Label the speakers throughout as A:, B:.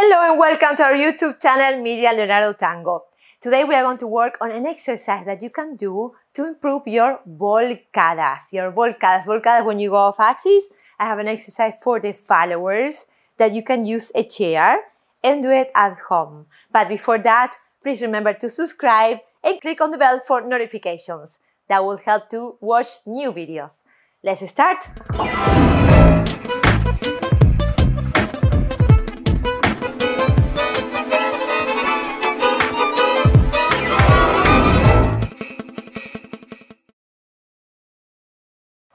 A: Hello and welcome to our YouTube channel Miriam Leonardo Tango. Today we are going to work on an exercise that you can do to improve your volcadas, your volcadas. Volcadas when you go off axis. I have an exercise for the followers that you can use a chair and do it at home. But before that, please remember to subscribe and click on the bell for notifications. That will help to watch new videos. Let's start!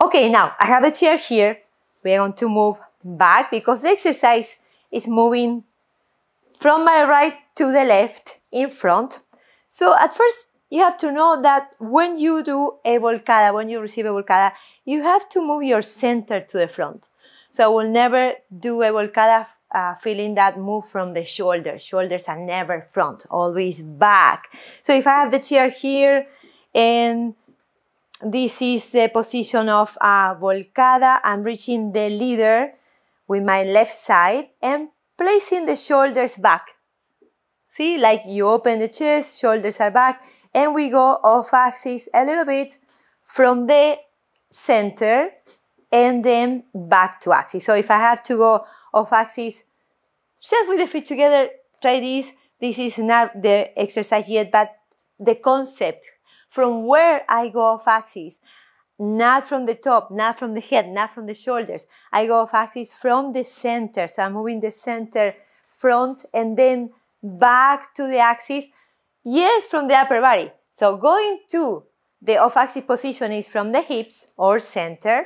A: Okay, now I have a chair here. We're going to move back because the exercise is moving from my right to the left in front. So at first you have to know that when you do a volcada, when you receive a volcada, you have to move your center to the front. So I will never do a volcada uh, feeling that move from the shoulders. Shoulders are never front, always back. So if I have the chair here and this is the position of a volcada. I'm reaching the leader with my left side and placing the shoulders back. See, like you open the chest, shoulders are back, and we go off axis a little bit from the center and then back to axis. So if I have to go off axis, just with the feet together, try this. This is not the exercise yet, but the concept from where I go off axis, not from the top, not from the head, not from the shoulders. I go off axis from the center. So I'm moving the center front and then back to the axis. Yes, from the upper body. So going to the off axis position is from the hips or center.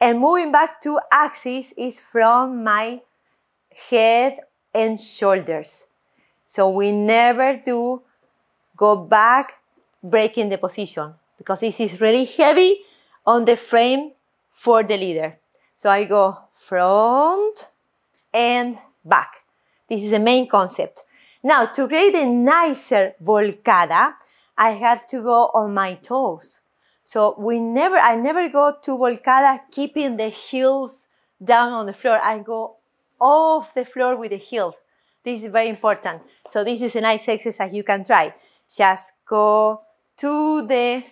A: And moving back to axis is from my head and shoulders. So we never do go back breaking the position because this is really heavy on the frame for the leader. So I go front and back. This is the main concept. Now, to create a nicer volcada, I have to go on my toes. So we never, I never go to volcada keeping the heels down on the floor. I go off the floor with the heels. This is very important. So this is a nice exercise you can try. Just go to the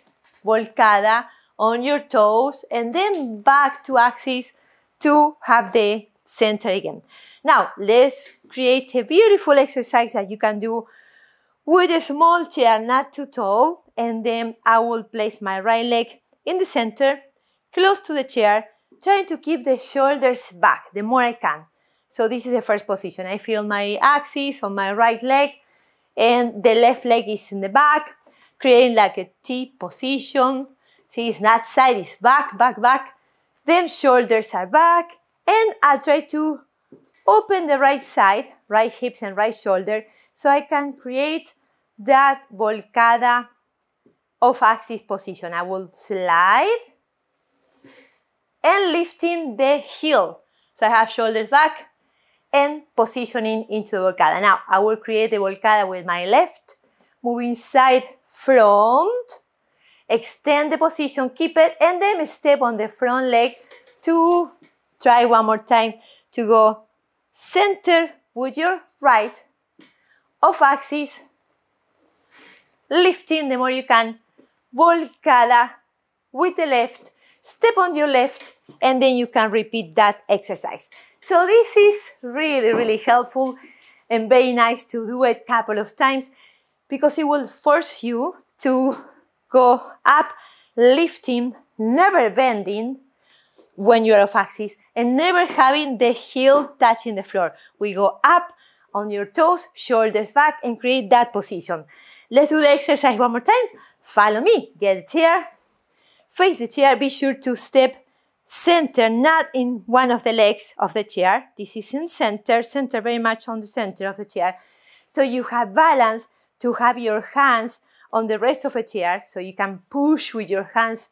A: volcada on your toes and then back to axis to have the center again. Now let's create a beautiful exercise that you can do with a small chair, not too tall, and then I will place my right leg in the center, close to the chair, trying to keep the shoulders back the more I can. So this is the first position. I feel my axis on my right leg and the left leg is in the back creating like a T position. See, it's not side, it's back, back, back. Then shoulders are back. And I'll try to open the right side, right hips and right shoulder, so I can create that volcada of axis position. I will slide and lifting the heel. So I have shoulders back and positioning into the volcada. Now, I will create the volcada with my left moving side front, extend the position, keep it, and then step on the front leg to try one more time to go center with your right off axis, lifting the more you can, volcada with the left, step on your left, and then you can repeat that exercise. So this is really, really helpful and very nice to do it a couple of times because it will force you to go up lifting, never bending when you're off axis and never having the heel touching the floor. We go up on your toes, shoulders back and create that position. Let's do the exercise one more time. Follow me, get a chair, face the chair, be sure to step center, not in one of the legs of the chair. This is in center, center very much on the center of the chair. So you have balance to have your hands on the rest of a chair so you can push with your hands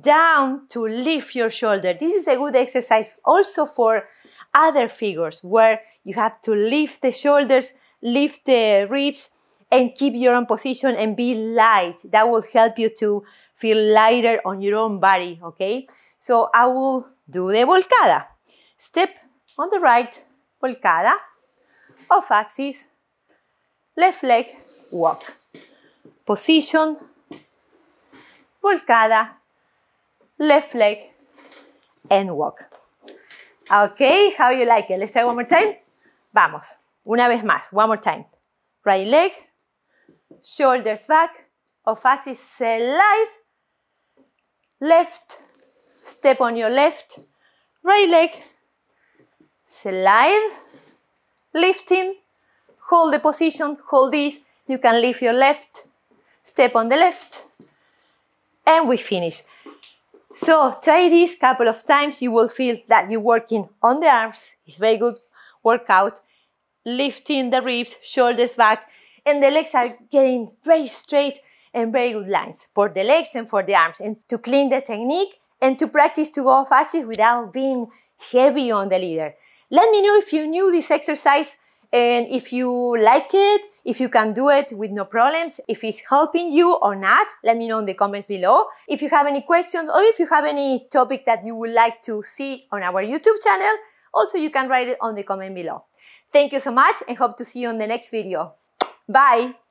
A: down to lift your shoulder. This is a good exercise also for other figures where you have to lift the shoulders, lift the ribs, and keep your own position and be light. That will help you to feel lighter on your own body, okay? So I will do the volcada. Step on the right, volcada, off axis, left leg walk. Position, volcada, left leg, and walk. Okay, how you like it? Let's try one more time. Vamos, una vez más, one more time. Right leg, shoulders back, off axis slide, left, step on your left, right leg, slide, lifting, hold the position, hold this, you can leave your left, step on the left, and we finish. So try this couple of times. You will feel that you're working on the arms. It's very good workout. Lifting the ribs, shoulders back, and the legs are getting very straight and very good lines for the legs and for the arms. And to clean the technique and to practice to go off axis without being heavy on the leader. Let me know if you knew this exercise and if you like it, if you can do it with no problems, if it's helping you or not, let me know in the comments below. If you have any questions or if you have any topic that you would like to see on our YouTube channel, also you can write it on the comment below. Thank you so much and hope to see you on the next video. Bye!